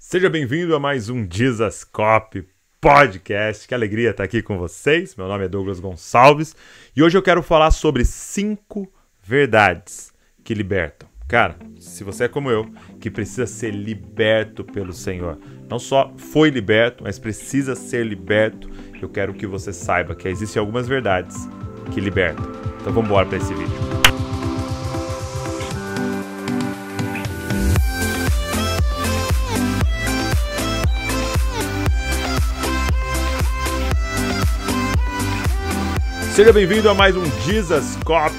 Seja bem-vindo a mais um Dizascope Podcast. Que alegria estar aqui com vocês. Meu nome é Douglas Gonçalves e hoje eu quero falar sobre cinco verdades que libertam. Cara, se você é como eu, que precisa ser liberto pelo Senhor, não só foi liberto, mas precisa ser liberto, eu quero que você saiba que existem algumas verdades que libertam. Então vamos embora para esse vídeo. Seja bem-vindo a mais um Jesus Cop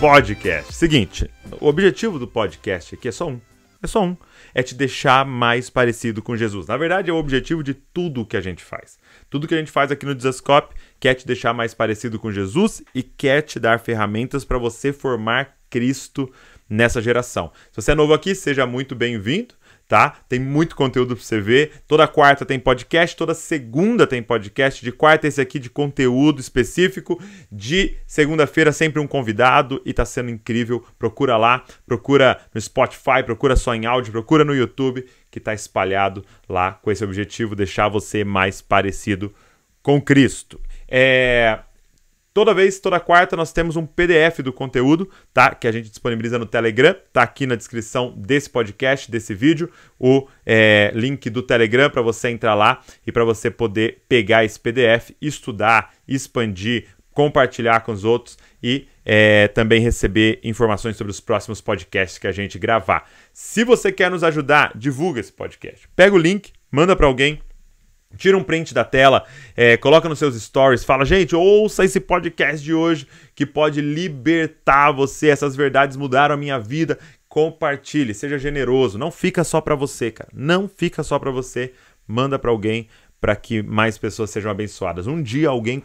Podcast. Seguinte, o objetivo do podcast aqui é só um. É só um. É te deixar mais parecido com Jesus. Na verdade, é o objetivo de tudo que a gente faz. Tudo que a gente faz aqui no Desascope quer te deixar mais parecido com Jesus e quer te dar ferramentas para você formar Cristo nessa geração. Se você é novo aqui, seja muito bem-vindo tá? Tem muito conteúdo para você ver. Toda quarta tem podcast, toda segunda tem podcast. De quarta esse aqui de conteúdo específico. De segunda-feira sempre um convidado e tá sendo incrível. Procura lá, procura no Spotify, procura só em áudio, procura no YouTube que tá espalhado lá com esse objetivo deixar você mais parecido com Cristo. É, Toda vez, toda quarta, nós temos um PDF do conteúdo, tá? Que a gente disponibiliza no Telegram, tá aqui na descrição desse podcast, desse vídeo, o é, link do Telegram para você entrar lá e para você poder pegar esse PDF, estudar, expandir, compartilhar com os outros e é, também receber informações sobre os próximos podcasts que a gente gravar. Se você quer nos ajudar, divulga esse podcast. Pega o link, manda para alguém Tira um print da tela, é, coloca nos seus stories, fala, gente, ouça esse podcast de hoje que pode libertar você. Essas verdades mudaram a minha vida. Compartilhe, seja generoso. Não fica só para você, cara. Não fica só para você. Manda para alguém para que mais pessoas sejam abençoadas. Um dia alguém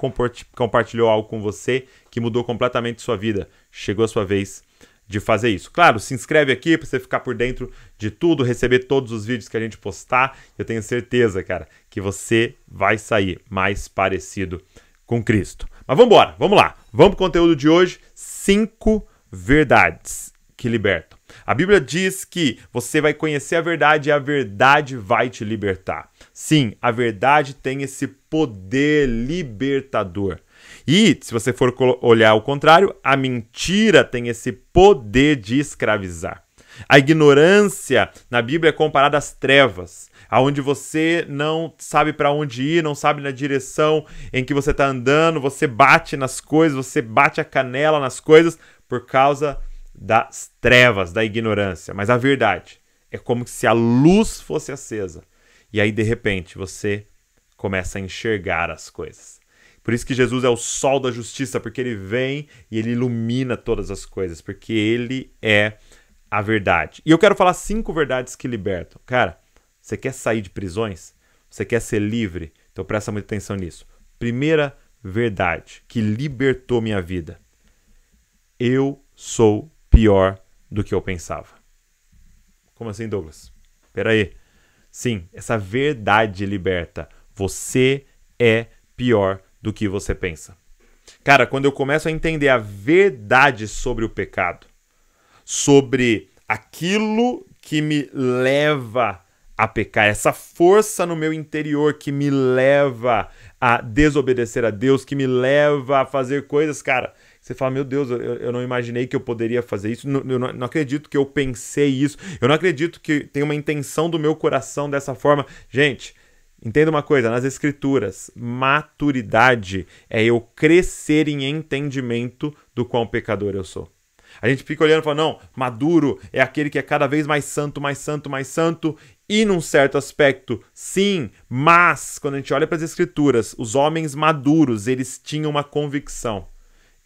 compartilhou algo com você que mudou completamente sua vida. Chegou a sua vez de fazer isso. Claro, se inscreve aqui para você ficar por dentro de tudo, receber todos os vídeos que a gente postar. Eu tenho certeza, cara, que você vai sair mais parecido com Cristo. Mas vamos embora, vamos lá. Vamos para o conteúdo de hoje, cinco verdades que libertam. A Bíblia diz que você vai conhecer a verdade e a verdade vai te libertar. Sim, a verdade tem esse poder libertador. E, se você for olhar ao contrário, a mentira tem esse poder de escravizar. A ignorância na Bíblia é comparada às trevas, aonde você não sabe para onde ir, não sabe na direção em que você está andando, você bate nas coisas, você bate a canela nas coisas por causa das trevas, da ignorância. Mas a verdade é como se a luz fosse acesa. E aí, de repente, você começa a enxergar as coisas. Por isso que Jesus é o sol da justiça, porque ele vem e ele ilumina todas as coisas, porque ele é a verdade. E eu quero falar cinco verdades que libertam. Cara, você quer sair de prisões? Você quer ser livre? Então presta muita atenção nisso. Primeira verdade que libertou minha vida. Eu sou pior do que eu pensava. Como assim, Douglas? Peraí. Sim, essa verdade liberta. Você é pior do que você pensa. Cara, quando eu começo a entender a verdade sobre o pecado, sobre aquilo que me leva a pecar, essa força no meu interior que me leva a desobedecer a Deus, que me leva a fazer coisas, cara. Você fala, meu Deus, eu, eu não imaginei que eu poderia fazer isso, eu não, eu não acredito que eu pensei isso, eu não acredito que tem uma intenção do meu coração dessa forma. Gente, Entenda uma coisa, nas escrituras, maturidade é eu crescer em entendimento do quão pecador eu sou. A gente fica olhando e fala, não, maduro é aquele que é cada vez mais santo, mais santo, mais santo, e num certo aspecto, sim, mas quando a gente olha para as escrituras, os homens maduros, eles tinham uma convicção.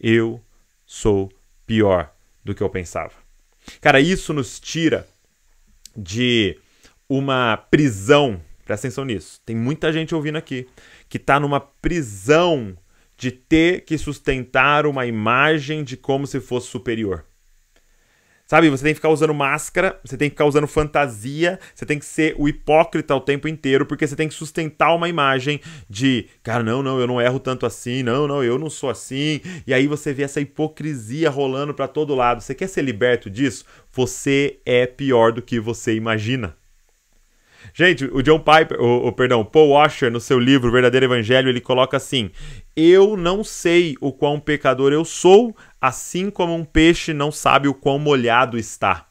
Eu sou pior do que eu pensava. Cara, isso nos tira de uma prisão Presta atenção nisso. Tem muita gente ouvindo aqui que está numa prisão de ter que sustentar uma imagem de como se fosse superior. Sabe, você tem que ficar usando máscara, você tem que ficar usando fantasia, você tem que ser o hipócrita o tempo inteiro, porque você tem que sustentar uma imagem de, cara, não, não, eu não erro tanto assim, não, não, eu não sou assim. E aí você vê essa hipocrisia rolando para todo lado. Você quer ser liberto disso? Você é pior do que você imagina. Gente, o John Piper, o, o perdão, Paul Washer, no seu livro Verdadeiro Evangelho, ele coloca assim: Eu não sei o quão pecador eu sou, assim como um peixe não sabe o quão molhado está.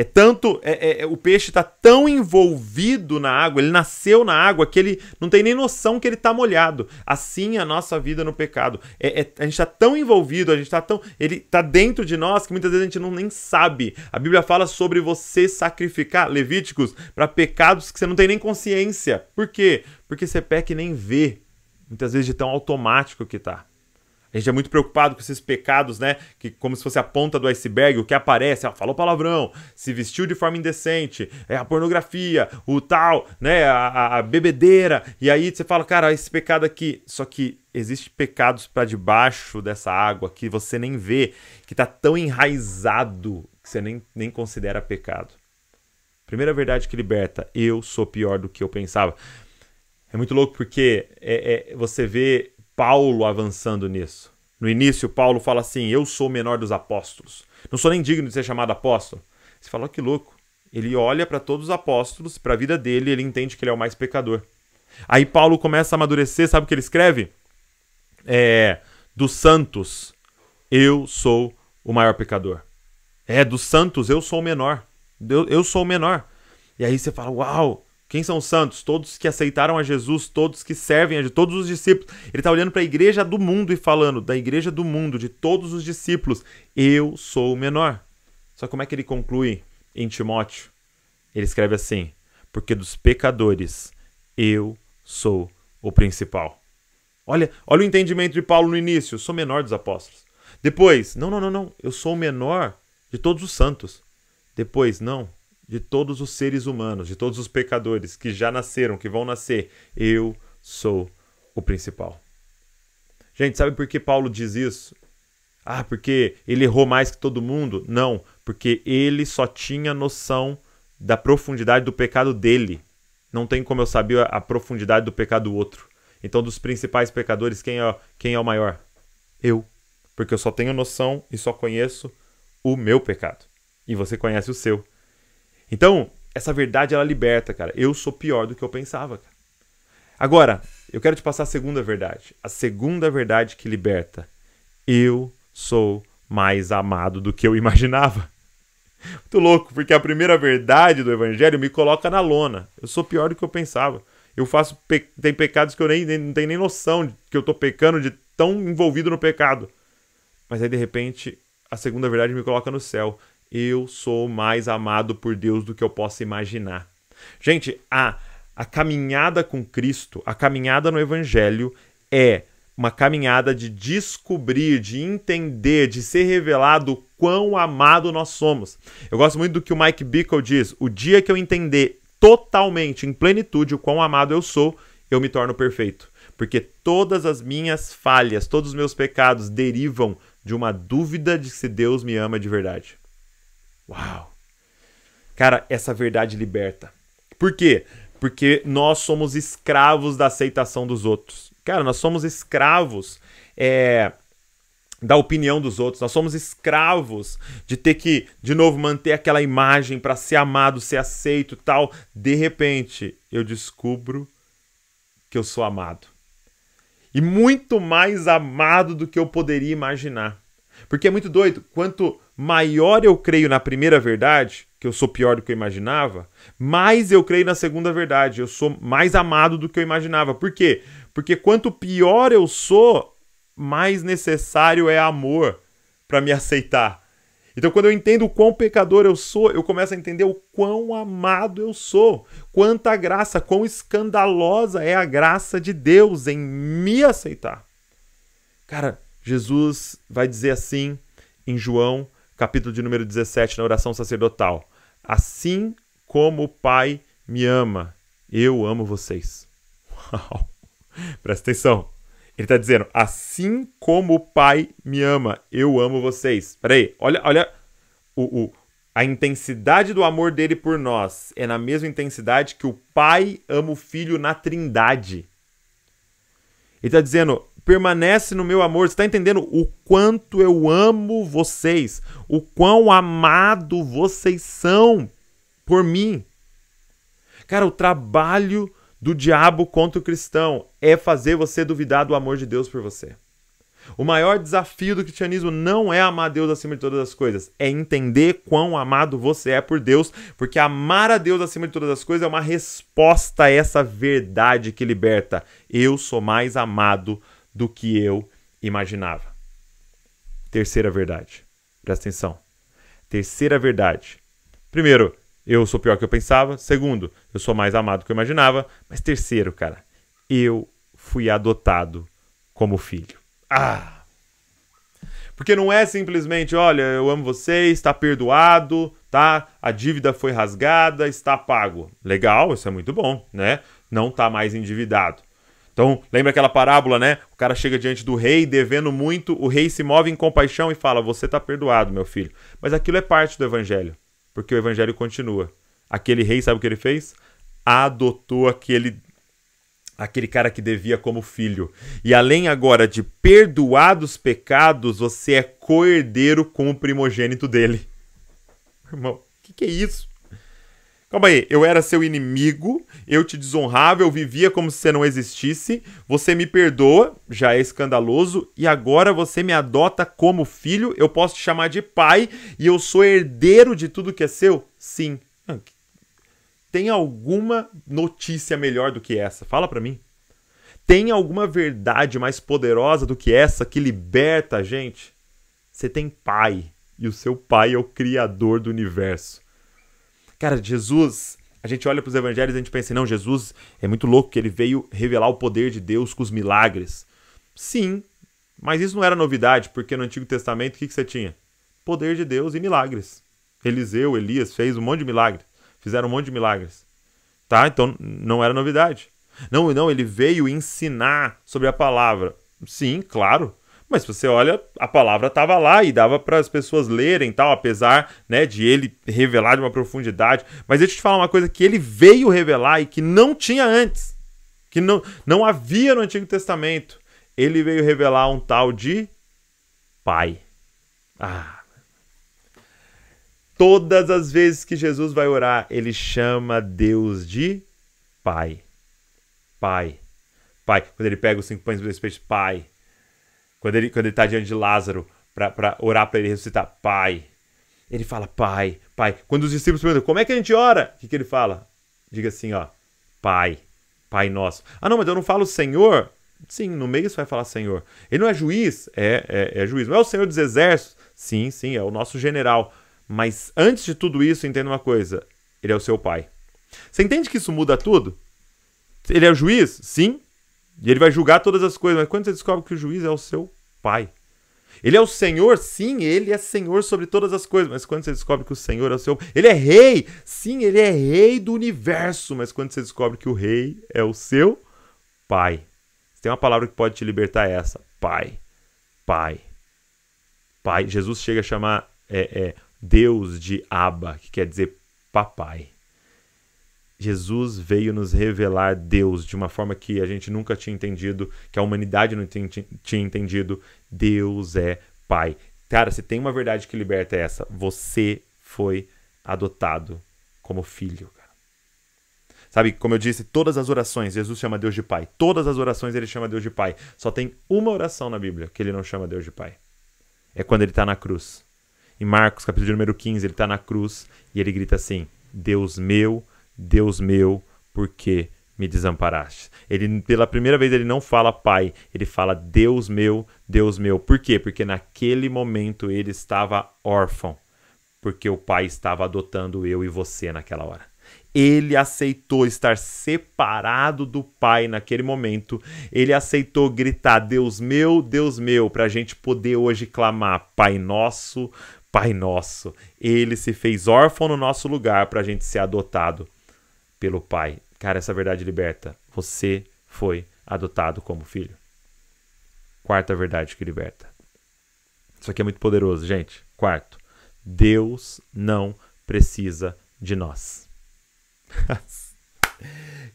É tanto. É, é, é o peixe está tão envolvido na água, ele nasceu na água, que ele não tem nem noção que ele está molhado. Assim é a nossa vida no pecado. É, é a gente está tão envolvido, a gente está tão. Ele está dentro de nós que muitas vezes a gente não nem sabe. A Bíblia fala sobre você sacrificar, Levíticos, para pecados que você não tem nem consciência. Por quê? Porque você peca e nem vê. Muitas vezes de tão automático que tá. A gente é muito preocupado com esses pecados, né? Que como se fosse a ponta do iceberg, o que aparece, ó, falou palavrão, se vestiu de forma indecente, é a pornografia, o tal, né? A, a, a bebedeira. E aí você fala, cara, esse pecado aqui. Só que existe pecados para debaixo dessa água que você nem vê, que tá tão enraizado que você nem, nem considera pecado. Primeira verdade que liberta: eu sou pior do que eu pensava. É muito louco porque é, é, você vê Paulo avançando nisso. No início, Paulo fala assim: Eu sou o menor dos apóstolos. Não sou nem digno de ser chamado apóstolo. Você fala: oh, Que louco. Ele olha para todos os apóstolos, para a vida dele, ele entende que ele é o mais pecador. Aí Paulo começa a amadurecer, sabe o que ele escreve? É, dos santos, eu sou o maior pecador. É, dos santos, eu sou o menor. Eu, eu sou o menor. E aí você fala, uau, quem são os santos? Todos que aceitaram a Jesus, todos que servem a Jesus, todos os discípulos. Ele está olhando para a igreja do mundo e falando, da igreja do mundo, de todos os discípulos, eu sou o menor. Só como é que ele conclui em Timóteo? Ele escreve assim: porque dos pecadores eu sou o principal. Olha, olha o entendimento de Paulo no início: eu sou menor dos apóstolos. Depois, não, não, não, não, eu sou o menor de todos os santos. Depois, não, de todos os seres humanos, de todos os pecadores que já nasceram, que vão nascer. Eu sou o principal. Gente, sabe por que Paulo diz isso? Ah, porque ele errou mais que todo mundo? Não, porque ele só tinha noção da profundidade do pecado dele. Não tem como eu saber a profundidade do pecado do outro. Então, dos principais pecadores, quem é, quem é o maior? Eu. Porque eu só tenho noção e só conheço o meu pecado. E você conhece o seu. Então, essa verdade ela liberta, cara. Eu sou pior do que eu pensava, cara. Agora, eu quero te passar a segunda verdade. A segunda verdade que liberta. Eu sou mais amado do que eu imaginava. Muito louco, porque a primeira verdade do evangelho me coloca na lona. Eu sou pior do que eu pensava. Eu faço pe... tem pecados que eu nem, nem não tenho nem noção de que eu tô pecando de tão envolvido no pecado. Mas aí de repente a segunda verdade me coloca no céu eu sou mais amado por Deus do que eu posso imaginar. Gente, a, a caminhada com Cristo, a caminhada no Evangelho é uma caminhada de descobrir, de entender, de ser revelado o quão amado nós somos. Eu gosto muito do que o Mike Bickle diz: o dia que eu entender totalmente, em plenitude, o quão amado eu sou, eu me torno perfeito. Porque todas as minhas falhas, todos os meus pecados derivam de uma dúvida de se Deus me ama de verdade. Uau! Cara, essa verdade liberta. Por quê? Porque nós somos escravos da aceitação dos outros. Cara, nós somos escravos é, da opinião dos outros. Nós somos escravos de ter que, de novo, manter aquela imagem para ser amado, ser aceito tal. De repente, eu descubro que eu sou amado. E muito mais amado do que eu poderia imaginar. Porque é muito doido. Quanto maior eu creio na primeira verdade, que eu sou pior do que eu imaginava, mais eu creio na segunda verdade. Eu sou mais amado do que eu imaginava. Por quê? Porque quanto pior eu sou, mais necessário é amor para me aceitar. Então, quando eu entendo o quão pecador eu sou, eu começo a entender o quão amado eu sou. Quanta graça, quão escandalosa é a graça de Deus em me aceitar. Cara, Jesus vai dizer assim em João, capítulo de número 17, na oração sacerdotal: Assim como o Pai me ama, eu amo vocês. Uau! Presta atenção. Ele está dizendo: Assim como o Pai me ama, eu amo vocês. Peraí, olha, olha o, o, a intensidade do amor dele por nós é na mesma intensidade que o Pai ama o Filho na Trindade. Ele está dizendo: permanece no meu amor. Você está entendendo o quanto eu amo vocês, o quão amado vocês são por mim. Cara, o trabalho do diabo contra o cristão é fazer você duvidar do amor de Deus por você. O maior desafio do cristianismo não é amar Deus acima de todas as coisas, é entender quão amado você é por Deus, porque amar a Deus acima de todas as coisas é uma resposta a essa verdade que liberta. Eu sou mais amado do que eu imaginava. Terceira verdade. Presta atenção. Terceira verdade. Primeiro, eu sou pior que eu pensava. Segundo, eu sou mais amado do que eu imaginava. Mas terceiro, cara, eu fui adotado como filho. Ah! Porque não é simplesmente, olha, eu amo vocês, está perdoado, tá? A dívida foi rasgada, está pago. Legal, isso é muito bom, né? Não está mais endividado. Então, lembra aquela parábola, né? O cara chega diante do rei devendo muito, o rei se move em compaixão e fala: Você está perdoado, meu filho. Mas aquilo é parte do evangelho, porque o evangelho continua. Aquele rei, sabe o que ele fez? Adotou aquele aquele cara que devia como filho. E além agora de perdoar os pecados, você é coerdeiro com o primogênito dele. Irmão, o que, que é isso? Calma aí, eu era seu inimigo, eu te desonrava, eu vivia como se você não existisse, você me perdoa, já é escandaloso, e agora você me adota como filho, eu posso te chamar de pai e eu sou herdeiro de tudo que é seu? Sim, tem alguma notícia melhor do que essa? Fala para mim. Tem alguma verdade mais poderosa do que essa que liberta a gente? Você tem pai e o seu pai é o criador do universo. Cara, Jesus, a gente olha para os evangelhos e a gente pensa, não, Jesus é muito louco que ele veio revelar o poder de Deus com os milagres. Sim, mas isso não era novidade, porque no Antigo Testamento o que, que você tinha? Poder de Deus e milagres. Eliseu, Elias fez um monte de milagre fizeram um monte de milagres. Tá? Então não era novidade. Não, não, ele veio ensinar sobre a palavra. Sim, claro. Mas você olha, a palavra estava lá e dava para as pessoas lerem tal, apesar né, de ele revelar de uma profundidade. Mas deixa eu te falar uma coisa que ele veio revelar e que não tinha antes, que não, não havia no Antigo Testamento. Ele veio revelar um tal de Pai. Ah, Todas as vezes que Jesus vai orar, ele chama Deus de Pai. Pai. Pai. Quando ele pega os cinco pães e dois peixes, Pai. Quando ele quando está diante de Lázaro para orar para ele ressuscitar, Pai. Ele fala, Pai, Pai. Quando os discípulos perguntam, como é que a gente ora? O que, que ele fala? Diga assim, ó, Pai, Pai nosso. Ah, não, mas eu não falo Senhor. Sim, no meio você vai falar Senhor. Ele não é juiz? É, é, é juiz. Não é o Senhor dos Exércitos? Sim, sim, é o nosso general. Mas antes de tudo isso, entenda uma coisa: ele é o seu pai. Você entende que isso muda tudo? Ele é o juiz? Sim. E ele vai julgar todas as coisas, mas quando você descobre que o juiz é o seu pai. Ele é o Senhor? Sim, ele é Senhor sobre todas as coisas, mas quando você descobre que o Senhor é o seu. Ele é rei? Sim, ele é rei do universo, mas quando você descobre que o rei é o seu pai. Se tem uma palavra que pode te libertar, é essa: pai. Pai. Pai. Jesus chega a chamar. É, é, Deus de Abba, que quer dizer papai. Jesus veio nos revelar Deus de uma forma que a gente nunca tinha entendido, que a humanidade não tinha entendido. Deus é Pai. Cara, se tem uma verdade que liberta é essa. Você foi adotado como filho. Sabe, como eu disse, todas as orações Jesus chama Deus de Pai. Todas as orações ele chama Deus de Pai. Só tem uma oração na Bíblia que ele não chama Deus de Pai. É quando ele está na cruz. Em Marcos, capítulo número 15, ele está na cruz e ele grita assim: Deus meu, Deus meu, por que me desamparaste? Ele, pela primeira vez, ele não fala Pai, ele fala Deus meu, Deus meu. Por quê? Porque naquele momento ele estava órfão, porque o Pai estava adotando eu e você naquela hora ele aceitou estar separado do Pai naquele momento. Ele aceitou gritar: Deus meu, Deus meu, para a gente poder hoje clamar: Pai nosso, Pai nosso, ele se fez órfão no nosso lugar para a gente ser adotado pelo Pai. Cara, essa verdade liberta. Você foi adotado como filho. Quarta verdade que liberta. Isso aqui é muito poderoso, gente. Quarto, Deus não precisa de nós.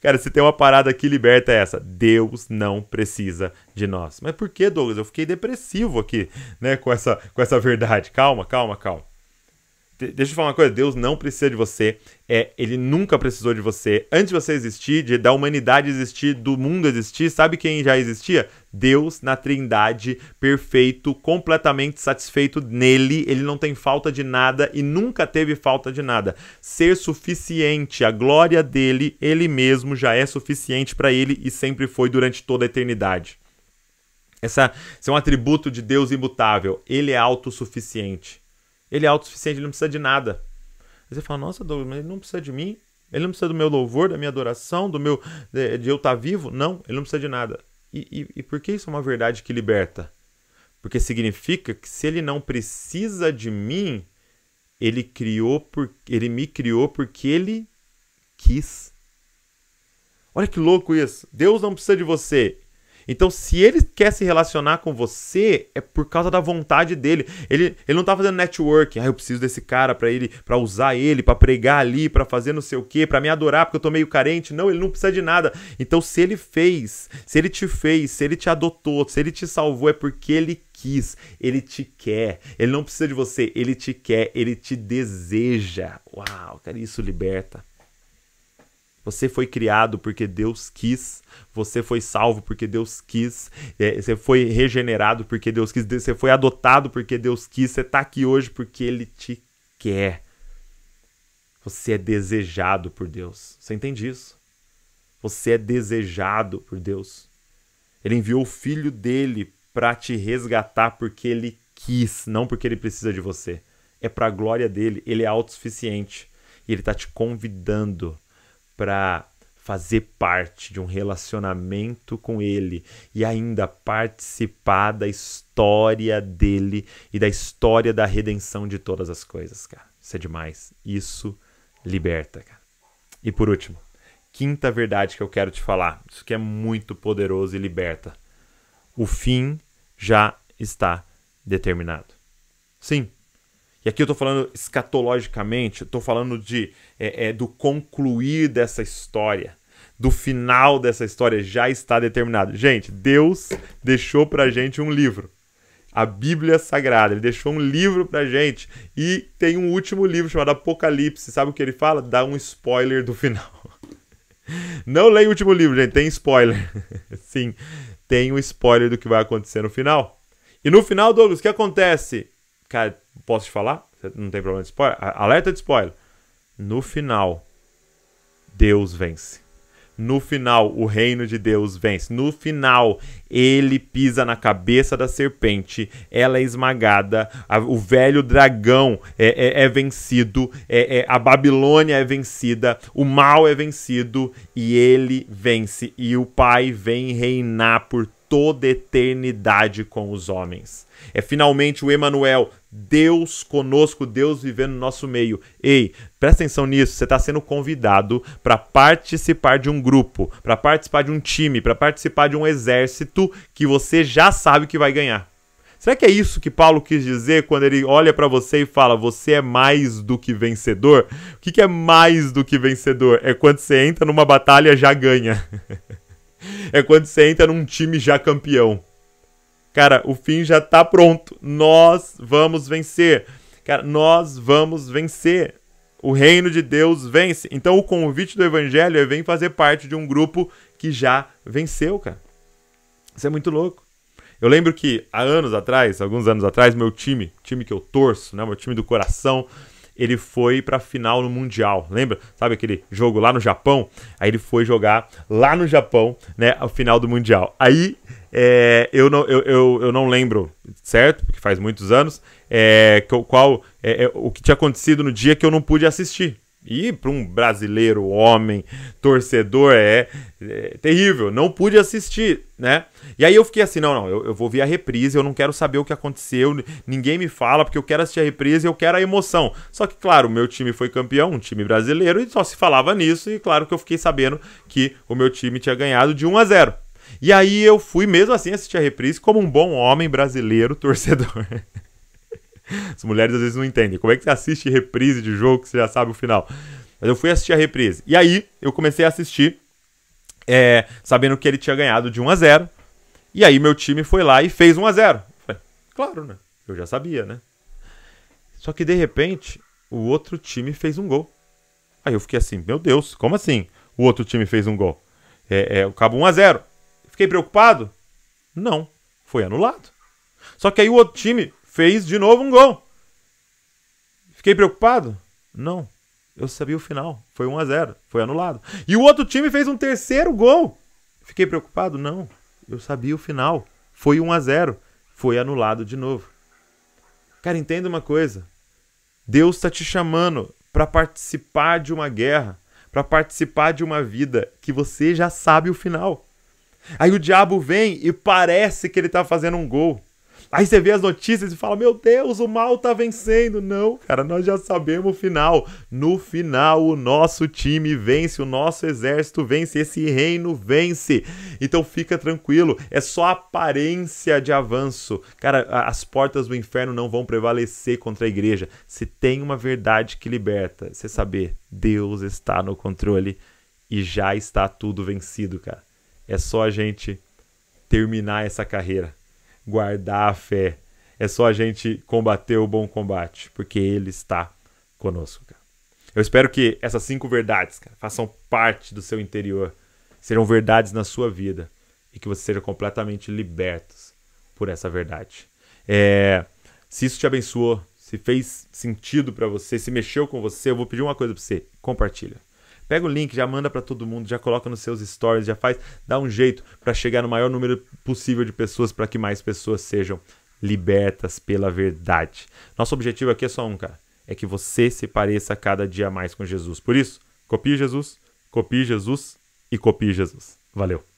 Cara, se tem uma parada que liberta é essa. Deus não precisa de nós. Mas por que, Douglas? Eu fiquei depressivo aqui, né, com essa, com essa verdade. Calma, calma, calma. Deixa eu falar uma coisa, Deus não precisa de você, é, ele nunca precisou de você. Antes de você existir, de, da humanidade existir, do mundo existir, sabe quem já existia? Deus na Trindade, perfeito, completamente satisfeito nele, ele não tem falta de nada e nunca teve falta de nada. Ser suficiente, a glória dele, ele mesmo já é suficiente para ele e sempre foi durante toda a eternidade. Essa, esse é um atributo de Deus imutável, ele é autossuficiente. Ele é autossuficiente, ele não precisa de nada. Aí você fala, nossa, Douglas, mas ele não precisa de mim? Ele não precisa do meu louvor, da minha adoração, do meu de, de eu estar tá vivo? Não, ele não precisa de nada. E, e, e por que isso é uma verdade que liberta? Porque significa que se ele não precisa de mim, ele criou por, ele me criou porque ele quis. Olha que louco isso. Deus não precisa de você, então, se ele quer se relacionar com você, é por causa da vontade dele. Ele, ele não tá fazendo networking. Ah, eu preciso desse cara para ele, para usar ele, para pregar ali, para fazer não sei o quê, para me adorar porque eu tô meio carente. Não, ele não precisa de nada. Então, se ele fez, se ele te fez, se ele te adotou, se ele te salvou, é porque ele quis, ele te quer. Ele não precisa de você, ele te quer, ele te deseja. Uau, cara, isso liberta. Você foi criado porque Deus quis. Você foi salvo porque Deus quis. É, você foi regenerado porque Deus quis. Você foi adotado porque Deus quis. Você está aqui hoje porque Ele te quer. Você é desejado por Deus. Você entende isso? Você é desejado por Deus. Ele enviou o filho dele para te resgatar porque ele quis, não porque ele precisa de você. É para a glória dele, ele é autossuficiente e ele está te convidando para fazer parte de um relacionamento com ele e ainda participar da história dele e da história da redenção de todas as coisas, cara. Isso é demais. Isso liberta, cara. E por último, quinta verdade que eu quero te falar. Isso que é muito poderoso e liberta. O fim já está determinado. Sim, e aqui eu estou falando escatologicamente, estou falando de é, é, do concluir dessa história, do final dessa história já está determinado. Gente, Deus deixou para gente um livro, a Bíblia Sagrada. Ele deixou um livro para gente e tem um último livro chamado Apocalipse. Sabe o que ele fala? Dá um spoiler do final. Não leia o último livro, gente. Tem spoiler. Sim, tem um spoiler do que vai acontecer no final. E no final, Douglas, o que acontece? Cara, posso te falar? Não tem problema de spoiler? Alerta de spoiler. No final, Deus vence. No final, o reino de Deus vence. No final, ele pisa na cabeça da serpente, ela é esmagada, a, o velho dragão é, é, é vencido, é, é a Babilônia é vencida, o mal é vencido e ele vence. E o Pai vem reinar por toda eternidade com os homens. É finalmente o Emanuel, Deus conosco, Deus vivendo no nosso meio. Ei, presta atenção nisso, você está sendo convidado para participar de um grupo, para participar de um time, para participar de um exército que você já sabe que vai ganhar. Será que é isso que Paulo quis dizer quando ele olha para você e fala: Você é mais do que vencedor? O que é mais do que vencedor? É quando você entra numa batalha já ganha. é quando você entra num time já campeão. Cara, o fim já tá pronto. Nós vamos vencer. Cara, nós vamos vencer. O reino de Deus vence. Então o convite do evangelho é vem fazer parte de um grupo que já venceu, cara. Isso é muito louco. Eu lembro que há anos atrás, alguns anos atrás, meu time, time que eu torço, né, meu time do coração, ele foi pra final no Mundial. Lembra? Sabe aquele jogo lá no Japão? Aí ele foi jogar lá no Japão, né? A final do Mundial. Aí é, eu, não, eu, eu, eu, não lembro, certo? Porque faz muitos anos. É, qual é, é, o que tinha acontecido no dia que eu não pude assistir. E para um brasileiro, homem, torcedor, é, é, terrível. Não pude assistir, né? E aí eu fiquei assim: não, não, eu, eu, vou ver a reprise, eu não quero saber o que aconteceu, ninguém me fala, porque eu quero assistir a reprise, eu quero a emoção. Só que, claro, o meu time foi campeão, um time brasileiro, e só se falava nisso, e claro que eu fiquei sabendo que o meu time tinha ganhado de 1 a 0. E aí eu fui mesmo assim assistir a reprise como um bom homem brasileiro torcedor. As mulheres às vezes não entendem. Como é que você assiste reprise de jogo que você já sabe o final? Mas eu fui assistir a reprise. E aí eu comecei a assistir, é, sabendo que ele tinha ganhado de 1 a 0 E aí meu time foi lá e fez 1 a 0 Falei, Claro, né? Eu já sabia, né? Só que de repente, o outro time fez um gol. Aí eu fiquei assim, meu Deus, como assim? O outro time fez um gol. É, é, o cabo 1 a 0 Fiquei preocupado? Não. Foi anulado. Só que aí o outro time fez de novo um gol. Fiquei preocupado? Não. Eu sabia o final. Foi 1 a 0, foi anulado. E o outro time fez um terceiro gol. Fiquei preocupado? Não. Eu sabia o final. Foi 1 a 0, foi anulado de novo. Cara, entenda uma coisa. Deus está te chamando para participar de uma guerra, para participar de uma vida que você já sabe o final. Aí o diabo vem e parece que ele está fazendo um gol. Aí você vê as notícias e fala: Meu Deus, o mal tá vencendo. Não, cara, nós já sabemos o final. No final, o nosso time vence, o nosso exército vence, esse reino vence. Então fica tranquilo, é só aparência de avanço. Cara, as portas do inferno não vão prevalecer contra a igreja. Se tem uma verdade que liberta, você saber, Deus está no controle e já está tudo vencido, cara. É só a gente terminar essa carreira guardar a fé. É só a gente combater o bom combate, porque Ele está conosco, cara. Eu espero que essas cinco verdades cara, façam parte do seu interior, sejam verdades na sua vida e que você seja completamente libertos por essa verdade. É, se isso te abençoou, se fez sentido para você, se mexeu com você, eu vou pedir uma coisa para você: compartilha. Pega o link, já manda para todo mundo, já coloca nos seus stories, já faz, dá um jeito para chegar no maior número possível de pessoas para que mais pessoas sejam libertas pela verdade. Nosso objetivo aqui é só um, cara, é que você se pareça cada dia mais com Jesus. Por isso, copie Jesus, copie Jesus e copie Jesus. Valeu.